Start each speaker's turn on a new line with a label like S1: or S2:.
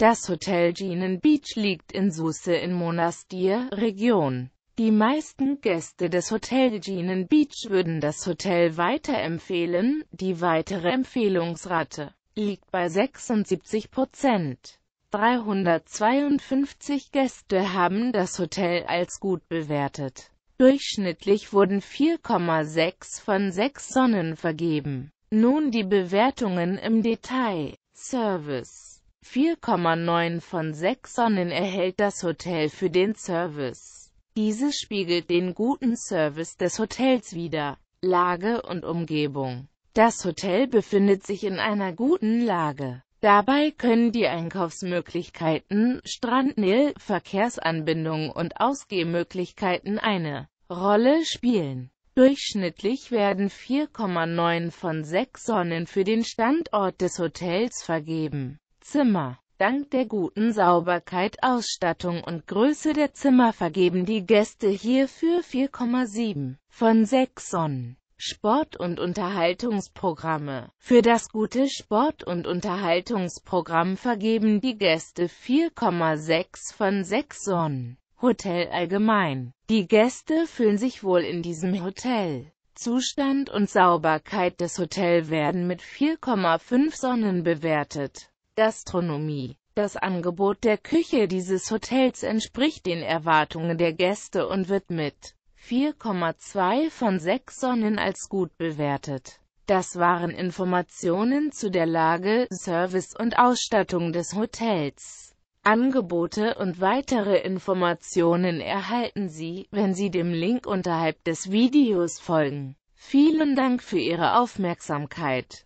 S1: Das Hotel Jenin Beach liegt in Sousse in Monastir, Region. Die meisten Gäste des Hotel Jenin Beach würden das Hotel weiterempfehlen, die weitere Empfehlungsrate liegt bei 76 Prozent. 352 Gäste haben das Hotel als gut bewertet. Durchschnittlich wurden 4,6 von 6 Sonnen vergeben. Nun die Bewertungen im Detail. Service 4,9 von 6 Sonnen erhält das Hotel für den Service. Dieses spiegelt den guten Service des Hotels wider. Lage und Umgebung Das Hotel befindet sich in einer guten Lage. Dabei können die Einkaufsmöglichkeiten, Strandnähe, Verkehrsanbindung und Ausgehmöglichkeiten eine Rolle spielen. Durchschnittlich werden 4,9 von 6 Sonnen für den Standort des Hotels vergeben. Zimmer. Dank der guten Sauberkeit, Ausstattung und Größe der Zimmer vergeben die Gäste hierfür 4,7 von 6 Sonnen. Sport- und Unterhaltungsprogramme. Für das gute Sport- und Unterhaltungsprogramm vergeben die Gäste 4,6 von 6 Sonnen. Hotel allgemein. Die Gäste fühlen sich wohl in diesem Hotel. Zustand und Sauberkeit des Hotels werden mit 4,5 Sonnen bewertet. Gastronomie das Angebot der Küche dieses Hotels entspricht den Erwartungen der Gäste und wird mit 4,2 von 6 Sonnen als gut bewertet. Das waren Informationen zu der Lage, Service und Ausstattung des Hotels. Angebote und weitere Informationen erhalten Sie, wenn Sie dem Link unterhalb des Videos folgen. Vielen Dank für Ihre Aufmerksamkeit.